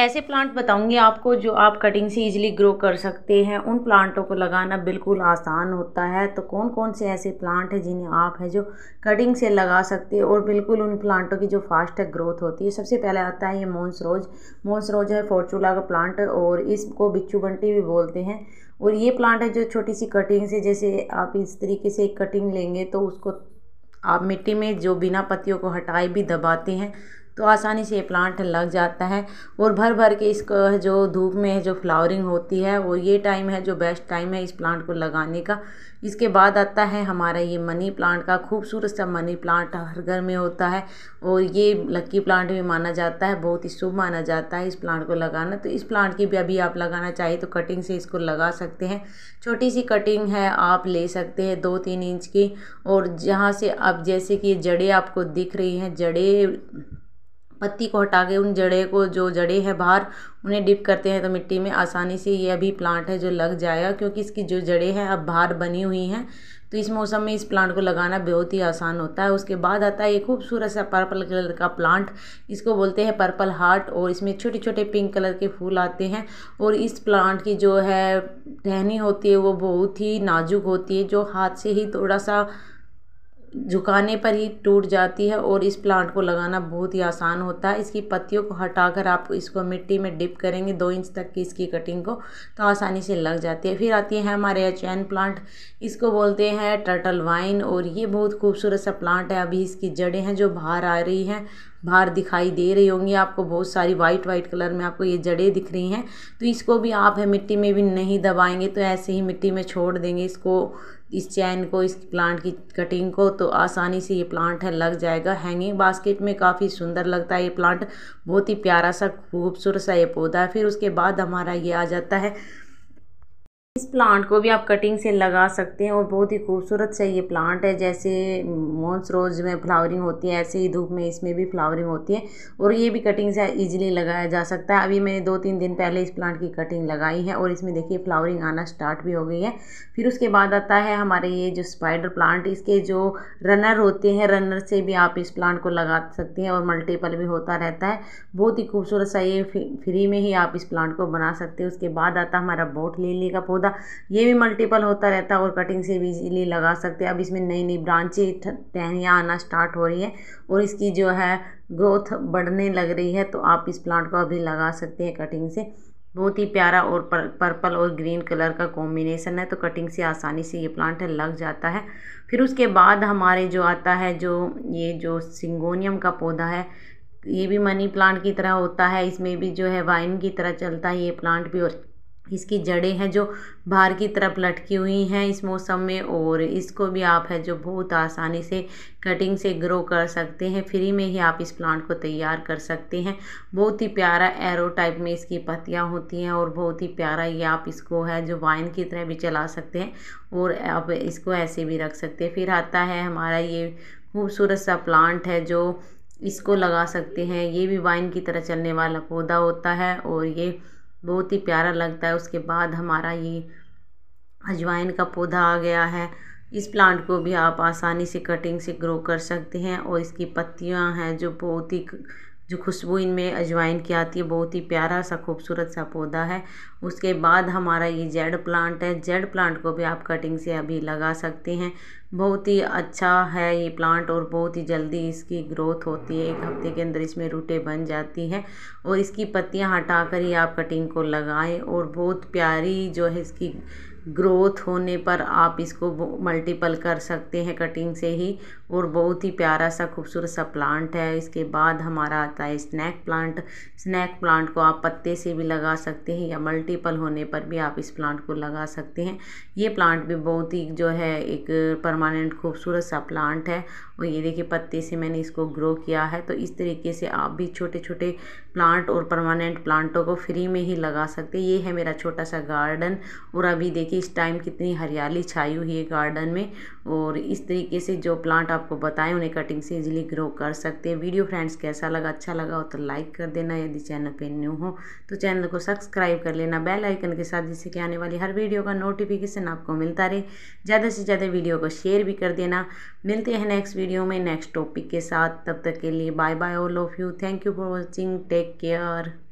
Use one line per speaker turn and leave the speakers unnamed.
ऐसे प्लांट बताऊंगी आपको जो आप कटिंग से इजीली ग्रो कर सकते हैं उन प्लांटों को लगाना बिल्कुल आसान होता है तो कौन कौन से ऐसे प्लांट हैं जिन्हें आप हैं जो कटिंग से लगा सकते हैं और बिल्कुल उन प्लांटों की जो फास्ट ग्रोथ होती है सबसे पहले आता है ये मोन्स रोज मोन्स रोज है फॉर्चूला का प्लांट और इसको बिच्छू बंटी भी बोलते हैं और ये प्लांट है जो छोटी सी कटिंग से जैसे आप इस तरीके से कटिंग लेंगे तो उसको आप मिट्टी में जो बिना पत्तियों को हटाए भी दबाते हैं तो आसानी से ये प्लांट लग जाता है और भर भर के इसको जो धूप में जो फ्लावरिंग होती है और ये टाइम है जो बेस्ट टाइम है इस प्लांट को लगाने का इसके बाद आता है हमारा ये मनी प्लांट का खूबसूरत सा मनी प्लांट हर घर में होता है और ये लक्की प्लांट भी माना जाता है बहुत ही शुभ माना जाता है इस प्लांट को लगाना तो इस प्लांट की भी अभी आप लगाना चाहिए तो कटिंग से इसको लगा सकते हैं छोटी सी कटिंग है आप ले सकते हैं दो तीन इंच की और जहाँ से आप जैसे कि जड़ें आपको दिख रही हैं जड़ें पत्ती को हटा के उन जड़े को जो जड़े हैं बाहर उन्हें डिप करते हैं तो मिट्टी में आसानी से ये अभी प्लांट है जो लग जाएगा क्योंकि इसकी जो जड़ें हैं अब बाहर बनी हुई हैं तो इस मौसम में इस प्लांट को लगाना बहुत ही आसान होता है उसके बाद आता है ये खूबसूरत सा पर्पल कलर का प्लांट इसको बोलते हैं पर्पल हार्ट और इसमें छोटे छोटे पिंक कलर के फूल आते हैं और इस प्लांट की जो है टहनी होती है वो बहुत ही नाजुक होती है जो हाथ से ही थोड़ा सा झुकाने पर ही टूट जाती है और इस प्लांट को लगाना बहुत ही आसान होता है इसकी पत्तियों को हटाकर आप इसको मिट्टी में डिप करेंगे दो इंच तक की इसकी कटिंग को तो आसानी से लग जाती है फिर आती है हमारे एच प्लांट इसको बोलते हैं टर्टल वाइन और ये बहुत खूबसूरत सा प्लांट है अभी इसकी जड़ें हैं जो बाहर आ रही हैं बाहर दिखाई दे रही होंगी आपको बहुत सारी वाइट वाइट कलर में आपको ये जड़ें दिख रही हैं तो इसको भी आप है मिट्टी में भी नहीं दबाएंगे तो ऐसे ही मिट्टी में छोड़ देंगे इसको इस चैन को इस प्लांट की कटिंग को तो आसानी से ये प्लांट है लग जाएगा हैंगिंग बास्केट में काफ़ी सुंदर लगता है ये प्लांट बहुत ही प्यारा सा खूबसूरत सा ये पौधा है फिर उसके बाद हमारा ये आ जाता है इस प्लांट को भी आप कटिंग से लगा सकते हैं और बहुत ही खूबसूरत सा ये प्लांट है जैसे मोन्स रोज में फ्लावरिंग होती है ऐसे ही धूप में इसमें भी फ्लावरिंग होती है और ये भी कटिंग से ईजिली लगाया जा सकता है अभी मैंने दो तीन दिन पहले इस प्लांट की कटिंग लगाई है और इसमें देखिए फ्लावरिंग आना स्टार्ट भी हो गई है फिर उसके बाद आता है हमारे ये जो स्पाइडर प्लांट इसके जो रनर होते हैं रनर से भी आप इस प्लांट को लगा सकते हैं और मल्टीपल भी होता रहता है बहुत ही खूबसूरत सा ये फ्री में ही आप इस प्लांट को बना सकते हैं उसके बाद आता है हमारा बोट लिली का पौधा रहेगा ये भी मल्टीपल होता रहता है और कटिंग से भी इजीली लगा सकते हैं अब इसमें नई नई ब्रांचें टहनियाँ आना स्टार्ट हो रही है और इसकी जो है ग्रोथ बढ़ने लग रही है तो आप इस प्लांट को अभी लगा सकते हैं कटिंग से बहुत ही प्यारा और पर, पर्पल और ग्रीन कलर का कॉम्बिनेसन है तो कटिंग से आसानी से ये प्लांट लग जाता है फिर उसके बाद हमारे जो आता है जो ये जो सिंगोनियम का पौधा है ये भी मनी प्लांट की तरह होता है इसमें भी जो है वाइन की तरह चलता है ये प्लांट भी और इसकी जड़ें हैं जो बाहर की तरफ लटकी हुई हैं इस मौसम में और इसको भी आप है जो बहुत आसानी से कटिंग से ग्रो कर सकते हैं फ्री में ही आप इस प्लांट को तैयार कर सकते हैं बहुत ही प्यारा एरो टाइप में इसकी पत्तियां होती हैं और बहुत ही प्यारा ये आप इसको है जो वाइन की तरह भी चला सकते हैं और आप इसको ऐसे भी रख सकते हैं फिर आता है हमारा ये खूबसूरत सा प्लांट है जो इसको लगा सकते हैं ये भी वाइन की तरह चलने वाला पौधा होता है और ये बहुत ही प्यारा लगता है उसके बाद हमारा ये अजवाइन का पौधा आ गया है इस प्लांट को भी आप आसानी से कटिंग से ग्रो कर सकते हैं और इसकी पत्तियां हैं जो बहुत ही जो खुशबू इनमें अजवाइन की आती है बहुत ही प्यारा सा खूबसूरत सा पौधा है उसके बाद हमारा ये जेड प्लांट है जेड प्लांट को भी आप कटिंग से अभी लगा सकते हैं बहुत ही अच्छा है ये प्लांट और बहुत ही जल्दी इसकी ग्रोथ होती है एक हफ्ते के अंदर इसमें रूटें बन जाती है और इसकी पत्तियां हटाकर ही आप कटिंग को लगाएं और बहुत प्यारी जो है इसकी ग्रोथ होने पर आप इसको मल्टीपल कर सकते हैं कटिंग से ही और बहुत ही प्यारा सा खूबसूरत सा प्लांट है इसके बाद हमारा आता है स्नैक प्लांट स्नैक प्लांट को आप पत्ते से भी लगा सकते हैं या मल्टीपल होने पर भी आप इस प्लांट को लगा सकते हैं ये प्लांट भी बहुत ही जो है एक परमानेंट खूबसूरत सा प्लांट है और ये देखिए पत्ते से मैंने इसको ग्रो किया है तो इस तरीके से आप भी छोटे छोटे प्लांट और परमानेंट प्लांटों को फ्री में ही लगा सकते ये है मेरा छोटा सा गार्डन और अभी देखिए कि इस टाइम कितनी हरियाली छाई हुई है गार्डन में और इस तरीके से जो प्लांट आपको बताएं उन्हें कटिंग से इजीली ग्रो कर सकते हैं वीडियो फ्रेंड्स कैसा लगा अच्छा लगा हो तो लाइक कर देना यदि चैनल पे न्यू हो तो चैनल को सब्सक्राइब कर लेना बेल आइकन के साथ जिससे कि आने वाली हर वीडियो का नोटिफिकेशन आपको मिलता रहे ज़्यादा से ज़्यादा वीडियो को शेयर भी कर देना मिलते हैं नेक्स्ट वीडियो में नेक्स्ट टॉपिक के साथ तब तक के लिए bye bye all of you thank you for watching take care